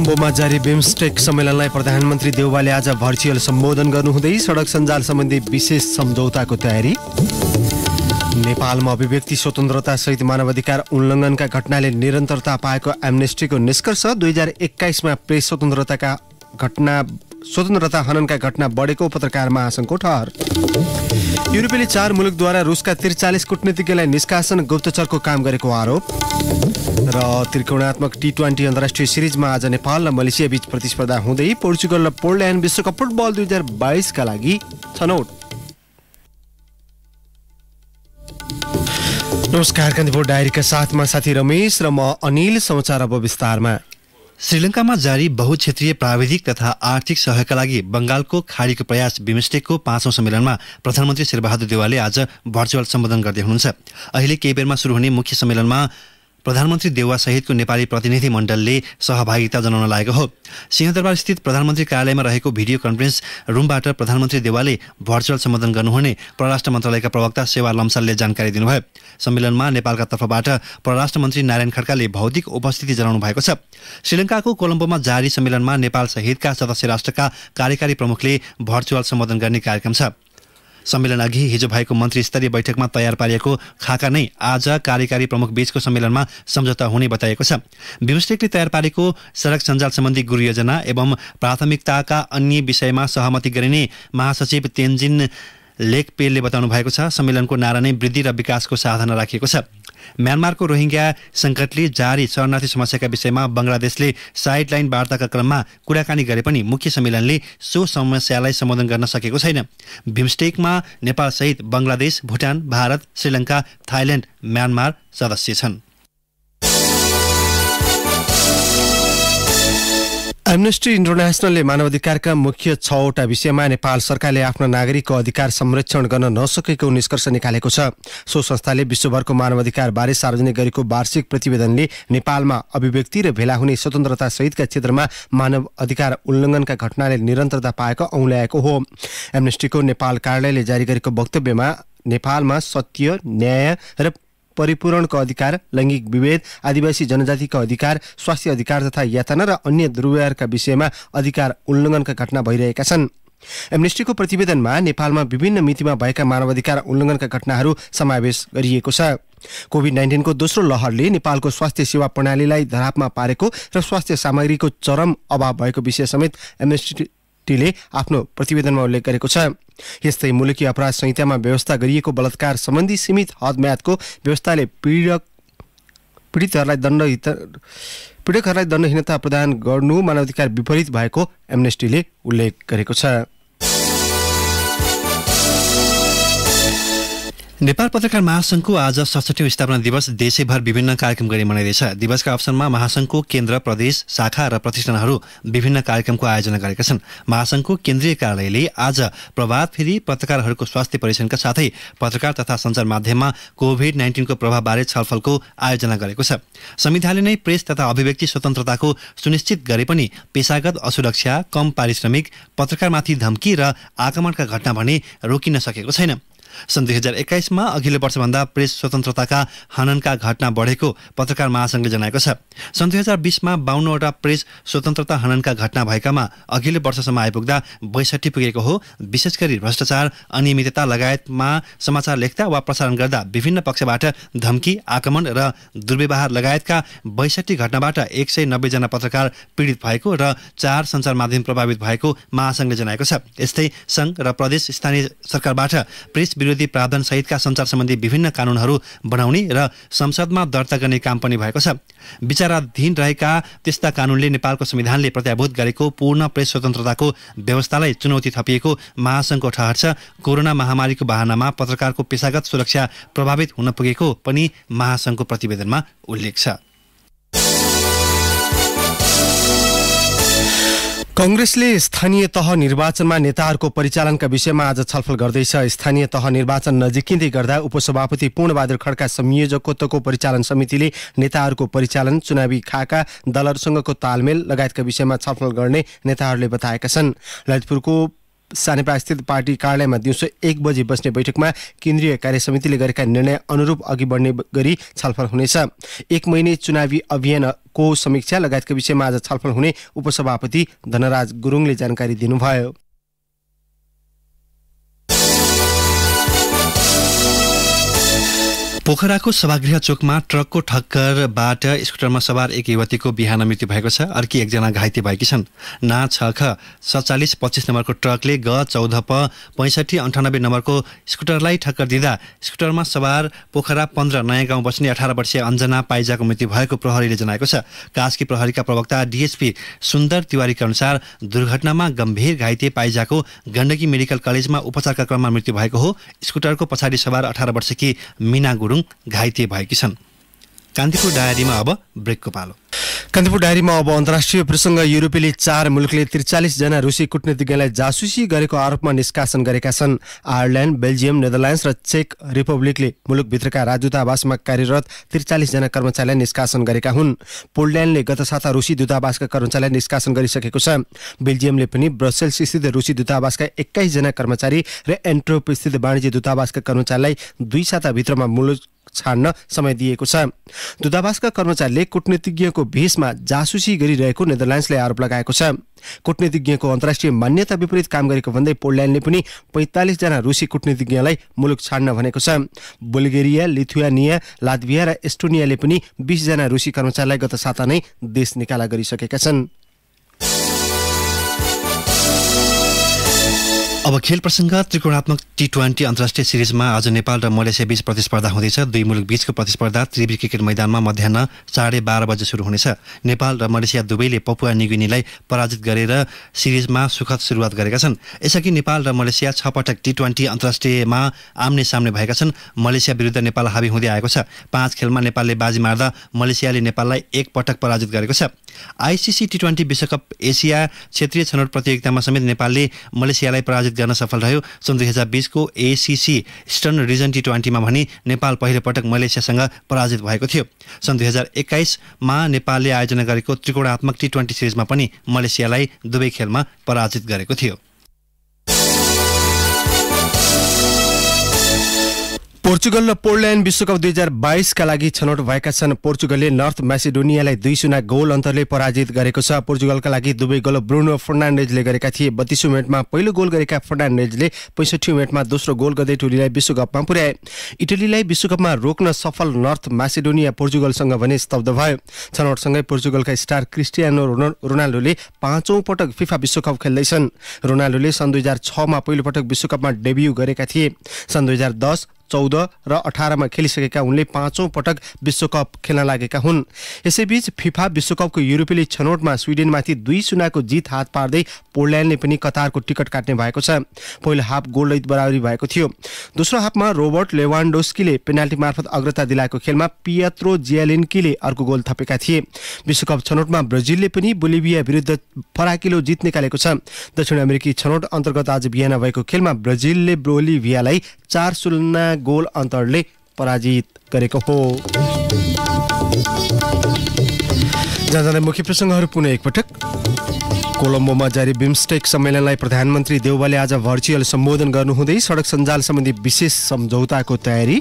कोलम्बोमा जारी बिमस्टेक सम्मेलनलाई प्रधानमन्त्री देउवाले आज भर्चुअल सम्बोधन गर्नुहुँदै सडक सञ्जाल सम्बन्धी विशेष सम्झौताको तयारी नेपालमा अभिव्यक्ति स्वतन्त्रता सहित मानवाधिकार उल्लङ्घनका घटनाले निरन्तरता पाएको एमनेस्टीको निष्कर्ष दुई हजार एक्काइसमा प्रेस स्वतन्त्रताका घटना स्वतन्त्रता हननका घटना बढेको पत्रकार महासङ्घको ठहर युरोपेली चार मुलुकद्वारा रुसका त्रिचालिस कुटनीतिज्ञलाई निष्कासन गुप्तचरको काम गरेको आरोप र त्रिकोणात्मक टी ट्वेन्टी अन्तर्राष्ट्रिय सिरिजमा आज नेपाल र मलेसिया बीच प्रतिस्पर्धा हुँदै पोर्चुगल र पोल्यान्ड विश्वकप फुटबल दुई हजार बाइसका लागि छनौट नमस्कार कान्तिपुर डायरीका साथमा साथी रमेश र म अनिल समाचार अब विस्तारमा श्रीलङ्कामा जारी बहुक्षेत्रीय प्राविधिक तथा आर्थिक सहयोगका लागि बङ्गालको खाडीको प्रयास बिमस्टेकको पाँचौं सम्मेलनमा प्रधानमन्त्री शेरबहादुर देवालले आज भर्चुअल सम्बोधन गर्दै हुनुहुन्छ अहिले केही बेरमा सुरु हुने मुख्य सम्मेलनमा प्रधानमन्त्री सहितको नेपाली प्रतिनिधि मण्डलले सहभागिता जनाउन लागेको हो सिंहदरबारस्थित प्रधानमन्त्री कार्यालयमा रहेको भिडियो कन्फरेन्स रुमबाट प्रधानमन्त्री देवालले भर्चुअल सम्बोधन गर्नुहुने परराष्ट्र मन्त्रालयका प्रवक्ता सेवा लम्सालले जानकारी दिनुभयो सम्मेलनमा नेपालका तर्फबाट परराष्ट्र मन्त्री नारायण खड्काले भौतिक उपस्थिति जनाउनु भएको छ श्रीलङ्काको कोलम्बोमा जारी सम्मेलनमा नेपाल सहितका सदस्य राष्ट्रका कार्यकारी प्रमुखले भर्चुअल सम्बोधन गर्ने कार्यक्रम छ सम्मेलन अघि हिजो भएको मन्त्री स्तरीय बैठकमा तयार पारिएको खाका नै आज कार्यकारी प्रमुख बीचको सम्मेलनमा सम्झौता हुने बताएको छ बिमस्टेकले तयार पारेको सडक सञ्जाल सम्बन्धी गुरुयोजना एवं प्राथमिकताका अन्य विषयमा सहमति गरिने महासचिव तेन्जिन लेखपेलले बताउनु भएको छ सम्मेलनको नारा नै वृद्धि र विकासको साधना राखिएको छ म्यानमारको रोहिङ्ग्या सङ्कटले जारी शरणार्थी समस्याका विषयमा बङ्गलादेशले साइड लाइन वार्ताका क्रममा कुराकानी गरे पनि मुख्य सम्मेलनले सो समस्यालाई सम्बोधन गर्न सकेको छैन भिमस्टेकमा नेपालसहित बङ्गलादेश भुटान भारत श्रीलङ्का थाइल्यान्ड म्यानमार सदस्य छन् एमनेस्टी इन्टरनेसनलले मानवाधिकारका मुख्य छवटा विषयमा नेपाल सरकारले आफ्नो नागरिकको अधिकार संरक्षण गर्न नसकेको निष्कर्ष निकालेको छ सो संस्थाले विश्वभरको मानवाधिकारबारे सार्वजनिक गरेको वार्षिक प्रतिवेदनले नेपालमा अभिव्यक्ति र भेला हुने स्वतन्त्रता सहितका क्षेत्रमा मानव अधिकार उल्लङ्घनका घटनाले निरन्तरता पाएको औल्याएको हो एमनेस्टीको नेपाल कार्यालयले जारी गरेको वक्तव्यमा नेपालमा सत्य न्याय र परिपूरणको अधिकार लैङ्गिक विभेद आदिवासी जनजातिका अधिकार स्वास्थ्य अधिकार तथा यातना र अन्य दुर्व्यवहारका विषयमा अधिकार उल्लङ्घनका घटना भइरहेका छन् एमनेस्टीको प्रतिवेदनमा नेपालमा विभिन्न मितिमा भएका मानवाधिकार उल्लङ्घनका घटनाहरू समावेश गरिएको छ कोभिड नाइन्टिनको दोस्रो लहरले नेपालको स्वास्थ्य सेवा प्रणालीलाई धरापमा पारेको र स्वास्थ्य सामग्रीको चरम अभाव भएको विषय समेत एमनेस्टी टीले आफ्नो प्रतिवेदनमा उल्लेख गरेको छ यस्तै मुलुकी अपराध संहितामा व्यवस्था गरिएको बलात्कार सम्बन्धी सीमित हदम्यादको व्यवस्थाले पीडक पीडितहरूलाई दण्ड पीडकहरूलाई दण्डहीनता प्रदान गर्नु मानवाधिकार विपरीत भएको एमनेस्टीले उल्लेख गरेको छ नेपाल पत्रकार महासंघको आज सडसठी स्थापना दिवस देशैभर विभिन्न कार्यक्रम गरी मनाइँदैछ दिवसका अवसरमा महासङ्घको केन्द्र प्रदेश शाखा र प्रतिष्ठानहरू विभिन्न कार्यक्रमको आयोजना गरेका छन् महासङ्घको केन्द्रीय कार्यालयले आज प्रभात फेरि पत्रकारहरूको स्वास्थ्य परीक्षणका साथै पत्रकार तथा सञ्चार माध्यममा कोभिड नाइन्टिनको प्रभावबारे छलफलको आयोजना गरेको छ संविधानले नै प्रेस तथा अभिव्यक्ति स्वतन्त्रताको सुनिश्चित गरे पनि पेसागत असुरक्षा कम पारिश्रमिक पत्रकारमाथि धम्की र आक्रमणका घटना भने रोकिन सकेको छैन सन् दुई हजार एक्काइसमा अघिल्लो वर्षभन्दा प्रेस स्वतन्त्रताका हननका घटना बढेको पत्रकार महासङ्घले जनाएको छ सन् दुई हजार बिसमा बाहन्नवटा प्रेस स्वतन्त्रता हननका घटना भएकामा अघिल्लो वर्षसम्म आइपुग्दा बैसठी पुगेको हो विशेष गरी भ्रष्टाचार अनियमितता लगायतमा समाचार लेख्दा वा प्रसारण गर्दा विभिन्न पक्षबाट धम्की आक्रमण र दुर्व्यवहार लगायतका बैसठी घटनाबाट एक सय नब्बेजना पत्रकार पीडित भएको र चार सञ्चार माध्यम प्रभावित भएको महासङ्घले जनाएको छ यस्तै सङ्घ र प्रदेश स्थानीय सरकारबाट प्रेस विरोधी सहितका सञ्चार सम्बन्धी विभिन्न कानुनहरू बनाउने र संसदमा दर्ता गर्ने काम पनि भएको छ विचाराधीन रहेका त्यस्ता कानुनले नेपालको संविधानले प्रत्याभूत गरेको पूर्ण प्रेस स्वतन्त्रताको व्यवस्थालाई चुनौती थपिएको महासङ्घको ठहर छ कोरोना महामारीको बहानामा पत्रकारको पेसागत सुरक्षा प्रभावित हुन पुगेको पनि महासङ्घको प्रतिवेदनमा उल्लेख छ कंग्रेसले स्थानीय तह निर्वाचनमा नेताहरूको परिचालनका विषयमा आज छलफल गर्दैछ स्थानीय तह निर्वाचन नजिकिँदै गर्दा उपसभापति पूर्णबहादुर खड्का संयोजकत्वको परिचालन समितिले नेताहरूको परिचालन चुनावी खाका दलहरूसँगको तालमेल लगायतका विषयमा छलफल गर्ने नेताहरूले बताएका छन् ललितपुरको सानेपास्थित पार्टी कार्यालयमा दिउँसो एक बजी बस्ने बैठकमा केन्द्रीय कार्य समितिले गरेका निर्णय अनुरूप अघि बढ्ने गरी छलफल हुनेछ एक महिने चुनावी अभियानको समीक्षा लगायतका विषयमा आज छलफल हुने उपसभापति धनराज गुरुङले जानकारी दिनुभयो पोखराको सभागृह चोकमा ट्रकको ठक्करबाट स्कुटरमा सवार एक युवतीको बिहान मृत्यु भएको छ अर्की एकजना घाइते भएकी छन् ना छ ख सत्तालिस पच्चिस नम्बरको ट्रकले ग चौध प पैँसठी अन्ठानब्बे नम्बरको स्कुटरलाई ठक्कर दिँदा स्कुटरमा सवार पोखरा पन्ध्र नयाँ गाउँ बस्ने अठार वर्षीय अञ्जना पाइजाको मृत्यु भएको प्रहरीले जनाएको छ कास्की प्रहरीका प्रवक्ता डिएसपी सुन्दर तिवारीका अनुसार दुर्घटनामा गम्भीर घाइते पाइजाको गण्डकी मेडिकल कलेजमा उपचारका क्रममा मृत्यु भएको हो स्कुटरको पछाडि सवार अठार वर्षकी मिना गुरुङ घाइते भएकी छन् कान्तिपुर डायरीमा अब ब्रेकको पालो कान्तिपुर डायरीमा अब अन्तर्राष्ट्रिय प्रसङ्ग युरोपेली चार मुलुकले त्रिचालिसजना रुसी कूटनीतिज्ञलाई जासुसी गरेको आरोपमा निष्कासन गरेका छन् आयरल्यान्ड बेल्जियम नेदरल्यान्ड्स र चेक रिपब्लिकले मुलुकभित्रका राजदूतावासमा कार्यरत त्रिचालिसजना कर्मचारीलाई निष्कासन गरेका हुन् पोल्यान्डले गत साता रुसी दूतावासका कर्मचारीलाई निष्कासन गरिसकेको छ बेल्जियमले पनि ब्रसेल्स स्थित रुसी दूतावासका एक्काइसजना कर्मचारी र एन्ट्रोप स्थित वाणिज्य दूतावासका कर्मचारीलाई दुई साताभित्रमा मुलुक छाड्न समय दिएको छ दूतावासका कर्मचारीले कूटनीतिज्ञको भेषमा जासुसी गरिरहेको नेदरल्यान्ड्सले आरोप लगाएको छ कूटनीतिज्ञको अन्तर्राष्ट्रिय मान्यता विपरीत काम गरेको भन्दै पोल्यान्डले पनि पैँतालिसजना रुसी कूटनीतिज्ञलाई मुलुक छाड्न भनेको छ बुल्गेरिया लिथुआनिया लातभिया र एस्टोनियाले पनि बिसजना रुसी कर्मचारीलाई गत साता नै देश निकाला गरिसकेका छन् अब खेल प्रसङ्ग त्रिकोणात्मक टी ट्वेन्टी अन्तर्राष्ट्रिय सिरिजमा आज नेपाल र मलेसिया बीच प्रतिस्पर्धा हुँदैछ दुई मुलुक बीचको प्रतिस्पर्धा त्रिवी क्रिकेट मैदानमा मध्याह साढे बाह्र बजे सुरु हुनेछ नेपाल र मलेसिया दुवैले पपुवा निगुनीलाई पराजित गरेर सिरिजमा सुखद सुरुवात गरेका छन् यसअघि नेपाल र मलेसिया छ पटक टी ट्वेन्टी अन्तर्राष्ट्रियमा आम्ने सामने भएका छन् मलेसिया विरुद्ध नेपाल हावी हुँदै आएको छ पाँच खेलमा नेपालले बाजी मार्दा मलेसियाले नेपाललाई एक पटक पराजित गरेको छ आइसिसी टी ट्वेन्टी विश्वकप एसिया क्षेत्रीय छनौट प्रतियोगितामा समेत नेपालले मलेसियालाई पराजित पराजित गर्न सफल रह्यो सन् दुई हजार बिसको एसिसी इस्टर्न रिजन टी ट्वेन्टीमा भने नेपाल पहिलो पटक मलेसियासँग पराजित भएको थियो सन् दुई हजार एक्काइसमा नेपालले आयोजना गरेको त्रिकोणात्मक टी ट्वेन्टी सिरिजमा पनि मलेसियालाई दुवै खेलमा पराजित गरेको थियो पोर्चुगल र पोल्यान्ड विश्वकप दुई हजार बाइसका लागि छनौट भएका छन् पोर्चुगलले नर्थ मेसिडोनियालाई दुई सुना गोल अन्तरले पराजित गरेको छ पोर्चुगलका लागि दुवै गोल ब्रुनो फर्नान्डेजले गरेका थिए बत्तीसौँ मिनटमा पहिलो गोल गरेका फर्नान्डेजले पैँसठी मिनटमा दोस्रो गोल गर्दै टोलीलाई विश्वकपमा पुर्याए इटलीलाई विश्वकपमा रोक्न सफल नर्थ मेसिडोनिया पोर्चुगलसँग भने स्तब्ध भयो छनौटसँगै पोर्चुगलका स्टार क्रिस्टियानो रोनाल्डोले पाँचौँ पटक फिफा विश्वकप खेल्दैछन् रोनाल्डोले सन् दुई हजार छमा पहिलोपटक विश्वकपमा डेब्यू गरेका थिए सन् दुई हजार दस चौध र अठारमा खेलिसकेका उनले पाँचौँ पटक विश्वकप खेल्न लागेका हुन् यसैबीच फिफा विश्वकपको युरोपेली छनौटमा स्विडेनमाथि दुई सुनाको जित हात पार्दै पोल्यान्डले पनि कतारको टिकट काट्ने भएको छ पहिलो हाफ गोलरहित बराबरी भएको थियो दोस्रो हाफमा रोबर्ट लेवान्डोस्कीले पेनाल्टी मार्फत अग्रता दिलाएको खेलमा पियात्रो जियालिन्कीले अर्को गोल थपेका थिए विश्वकप छनौटमा ब्राजिलले पनि बोलिभिया विरुद्ध फराकिलो जित निकालेको छ दक्षिण अमेरिकी छनौट अन्तर्गत आज बिहान भएको खेलमा ब्राजिलले बोलिभियालाई चार सुना गोल अन्तरले पराजित गरेको हो मुख्य प्रसङ्गहरू पुनः एकपटक कोलम्बोमा जारी बिम्स्टेक सम्मेलनलाई प्रधानमन्त्री देउवाले आज भर्चुअल सम्बोधन गर्नुहुँदै सडक सञ्जाल सम्बन्धी विशेष सम्झौताको तयारी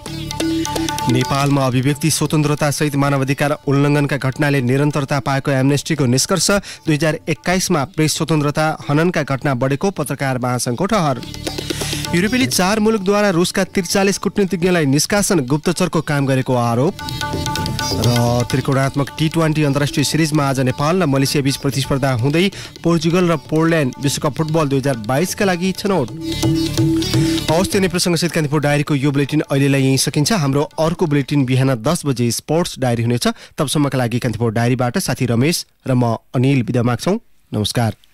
नेपालमा अभिव्यक्ति स्वतन्त्रता सहित मानवाधिकार उल्लङ्घनका घटनाले निरन्तरता पाएको एमनेस्टीको निष्कर्ष दुई हजार एक्काइसमा प्रेस स्वतन्त्रता हननका घटना बढेको पत्रकार महासङ्घको ठहर युरोपेली चार मुलुकद्वारा रुसका त्रिचालिस कुटनीतिज्ञलाई निष्कासन गुप्तचरको काम गरेको आरोप र त्रिकोणात्मक टी ट्वेन्टी अन्तर्राष्ट्रिय सिरिजमा आज नेपाल र मलेसिया बीच प्रतिस्पर्धा हुँदै पोर्चुगल र पोल्यान्ड विश्वकप फुटबल दुई हजार बाइसका लागि छनौट हवस् त्यो सहित कान्तिपुर डायरीको यो बुलेटिन अहिलेलाई यहीँ सकिन्छ हाम्रो अर्को बुलेटिन बिहान दस बजे स्पोर्ट्स डायरी हुनेछ तबसम्मका लागि कान्तिपुर डायरीबाट साथी रमेश र म अनिल विदा माग्छौँ नमस्कार